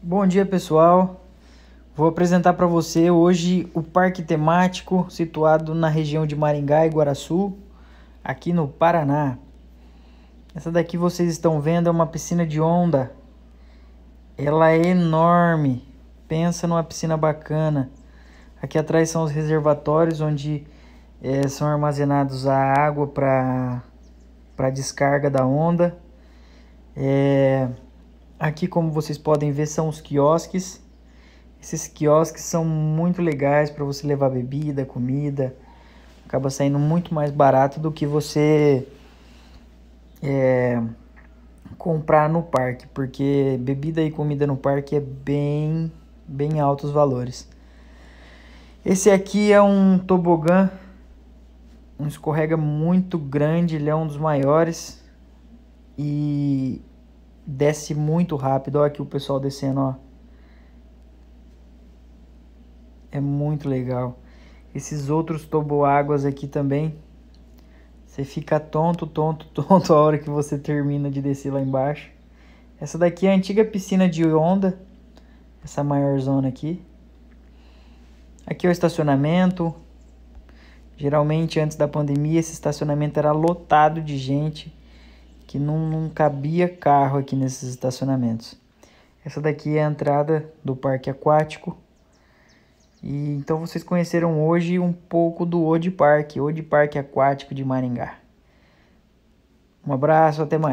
Bom dia pessoal, vou apresentar para você hoje o parque temático situado na região de Maringá e Guaraçu, aqui no Paraná. Essa daqui vocês estão vendo é uma piscina de onda, ela é enorme, pensa numa piscina bacana. Aqui atrás são os reservatórios onde é, são armazenados a água para descarga da onda. É, Aqui, como vocês podem ver, são os quiosques. Esses quiosques são muito legais para você levar bebida, comida. Acaba saindo muito mais barato do que você é, comprar no parque, porque bebida e comida no parque é bem, bem altos valores. Esse aqui é um tobogã, um escorrega muito grande, ele é um dos maiores e desce muito rápido. Olha aqui o pessoal descendo, ó. É muito legal. Esses outros toboáguas aqui também. Você fica tonto, tonto, tonto a hora que você termina de descer lá embaixo. Essa daqui é a antiga piscina de onda. Essa maior zona aqui. Aqui é o estacionamento. Geralmente, antes da pandemia, esse estacionamento era lotado de gente que não, não cabia carro aqui nesses estacionamentos. Essa daqui é a entrada do parque aquático. E então vocês conheceram hoje um pouco do Ode Park, Ode Park Aquático de Maringá. Um abraço, até mais.